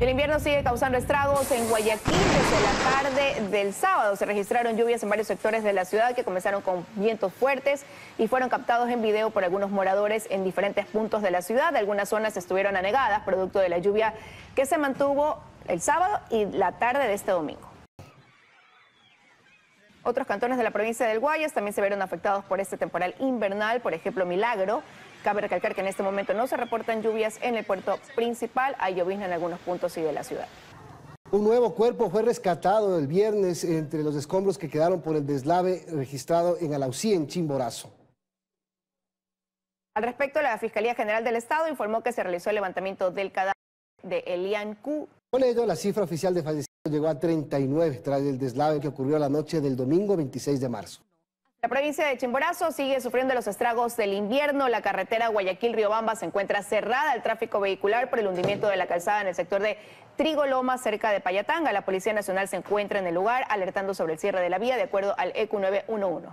El invierno sigue causando estragos en Guayaquil. Desde la tarde del sábado se registraron lluvias en varios sectores de la ciudad que comenzaron con vientos fuertes y fueron captados en video por algunos moradores en diferentes puntos de la ciudad. Algunas zonas estuvieron anegadas producto de la lluvia que se mantuvo el sábado y la tarde de este domingo. Otros cantones de la provincia del Guayas también se vieron afectados por este temporal invernal, por ejemplo Milagro, Cabe recalcar que en este momento no se reportan lluvias en el puerto principal, hay llovizna en algunos puntos y de la ciudad. Un nuevo cuerpo fue rescatado el viernes entre los escombros que quedaron por el deslave registrado en Alausí, en Chimborazo. Al respecto, la Fiscalía General del Estado informó que se realizó el levantamiento del cadáver de Elian Q. Con ello, la cifra oficial de fallecidos llegó a 39 tras el deslave que ocurrió la noche del domingo 26 de marzo. La provincia de Chimborazo sigue sufriendo los estragos del invierno. La carretera Guayaquil-Riobamba se encuentra cerrada al tráfico vehicular por el hundimiento de la calzada en el sector de Trigoloma, cerca de Payatanga. La Policía Nacional se encuentra en el lugar alertando sobre el cierre de la vía de acuerdo al EQ 911.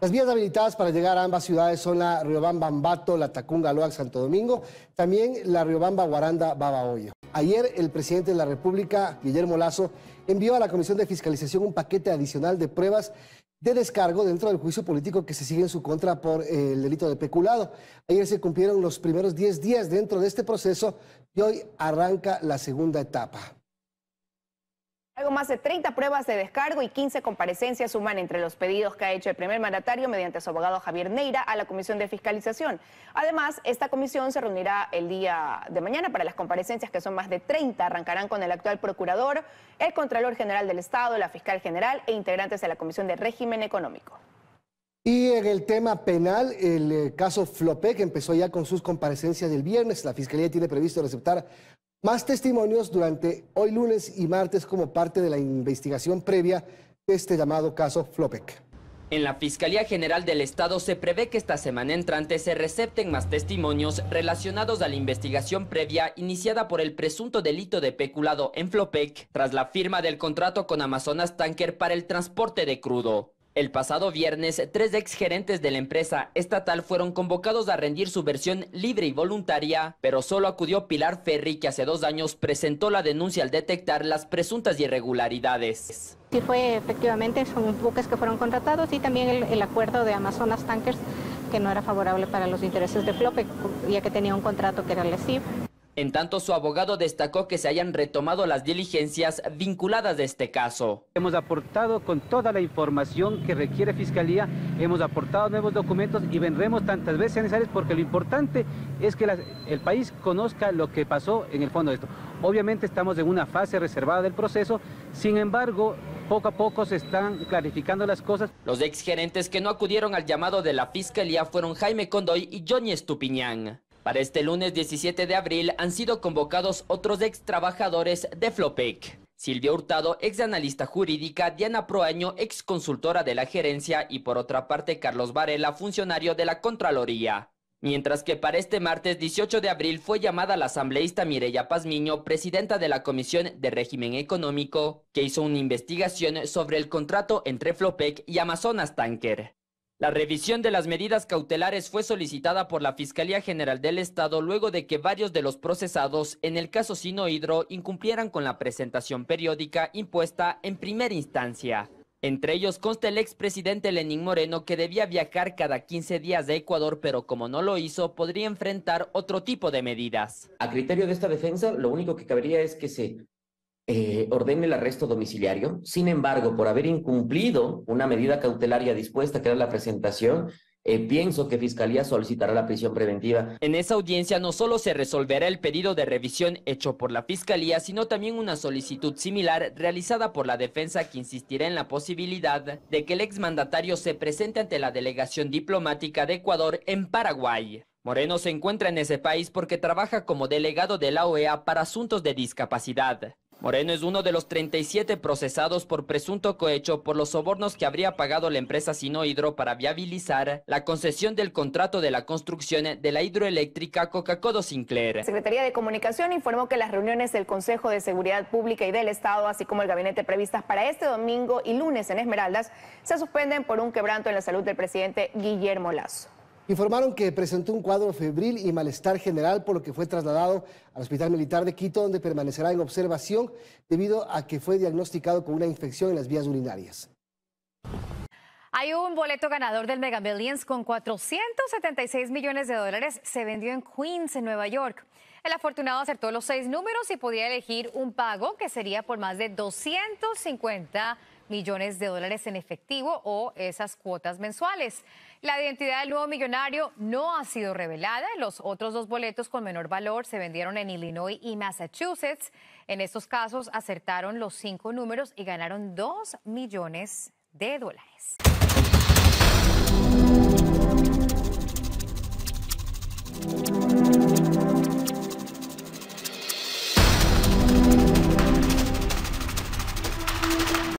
Las vías habilitadas para llegar a ambas ciudades son la Riobamba-Ambato, la Tacunga-Loac-Santo Domingo, también la Riobamba-Guaranda-Babahoyo. Ayer el presidente de la República, Guillermo Lazo, envió a la Comisión de Fiscalización un paquete adicional de pruebas de descargo dentro del juicio político que se sigue en su contra por eh, el delito de peculado. Ayer se cumplieron los primeros 10 días dentro de este proceso y hoy arranca la segunda etapa. Algo más de 30 pruebas de descargo y 15 comparecencias suman entre los pedidos que ha hecho el primer mandatario mediante su abogado Javier Neira a la Comisión de Fiscalización. Además, esta comisión se reunirá el día de mañana para las comparecencias, que son más de 30. Arrancarán con el actual procurador, el Contralor General del Estado, la Fiscal General e integrantes de la Comisión de Régimen Económico. Y en el tema penal, el eh, caso que empezó ya con sus comparecencias del viernes. La Fiscalía tiene previsto receptar más testimonios durante hoy lunes y martes como parte de la investigación previa de este llamado caso Flopec. En la Fiscalía General del Estado se prevé que esta semana entrante se recepten más testimonios relacionados a la investigación previa iniciada por el presunto delito de peculado en Flopec tras la firma del contrato con Amazonas Tanker para el transporte de crudo. El pasado viernes, tres exgerentes de la empresa estatal fueron convocados a rendir su versión libre y voluntaria, pero solo acudió Pilar Ferri, que hace dos años presentó la denuncia al detectar las presuntas irregularidades. Sí fue, efectivamente, son buques que fueron contratados y también el, acuerdo de Amazonas Tankers que no era favorable para los intereses de Flope, ya que tenía un contrato que era lesivo. En tanto, su abogado destacó que se hayan retomado las diligencias vinculadas de este caso. Hemos aportado con toda la información que requiere Fiscalía, hemos aportado nuevos documentos y vendremos tantas veces necesarias porque lo importante es que el país conozca lo que pasó en el fondo de esto. Obviamente estamos en una fase reservada del proceso, sin embargo, poco a poco se están clarificando las cosas. Los exgerentes que no acudieron al llamado de la Fiscalía fueron Jaime Condoy y Johnny Estupiñán. Para este lunes 17 de abril han sido convocados otros ex trabajadores de Flopec. Silvia Hurtado, ex analista jurídica, Diana Proaño, ex consultora de la gerencia y por otra parte Carlos Varela, funcionario de la Contraloría. Mientras que para este martes 18 de abril fue llamada la asambleísta Mireya Pazmiño, presidenta de la Comisión de Régimen Económico, que hizo una investigación sobre el contrato entre Flopec y Amazonas Tanker. La revisión de las medidas cautelares fue solicitada por la Fiscalía General del Estado luego de que varios de los procesados en el caso hidro incumplieran con la presentación periódica impuesta en primera instancia. Entre ellos consta el expresidente Lenín Moreno que debía viajar cada 15 días de Ecuador, pero como no lo hizo, podría enfrentar otro tipo de medidas. A criterio de esta defensa, lo único que cabría es que se eh, ordene el arresto domiciliario. Sin embargo, por haber incumplido una medida cautelaria dispuesta, que era la presentación, eh, pienso que Fiscalía solicitará la prisión preventiva. En esa audiencia no solo se resolverá el pedido de revisión hecho por la Fiscalía, sino también una solicitud similar realizada por la defensa que insistirá en la posibilidad de que el exmandatario se presente ante la delegación diplomática de Ecuador en Paraguay. Moreno se encuentra en ese país porque trabaja como delegado de la OEA para asuntos de discapacidad. Moreno es uno de los 37 procesados por presunto cohecho por los sobornos que habría pagado la empresa Sinohidro para viabilizar la concesión del contrato de la construcción de la hidroeléctrica Coca-Codo Sinclair. La Secretaría de Comunicación informó que las reuniones del Consejo de Seguridad Pública y del Estado, así como el gabinete previstas para este domingo y lunes en Esmeraldas, se suspenden por un quebranto en la salud del presidente Guillermo Lazo informaron que presentó un cuadro febril y malestar general, por lo que fue trasladado al Hospital Militar de Quito, donde permanecerá en observación debido a que fue diagnosticado con una infección en las vías urinarias. Hay un boleto ganador del Mega Millions con 476 millones de dólares. Se vendió en Queens, en Nueva York. El afortunado acertó los seis números y podía elegir un pago que sería por más de 250 millones de dólares en efectivo o esas cuotas mensuales. La identidad del nuevo millonario no ha sido revelada. Los otros dos boletos con menor valor se vendieron en Illinois y Massachusetts. En estos casos acertaron los cinco números y ganaron 2 millones de dólares.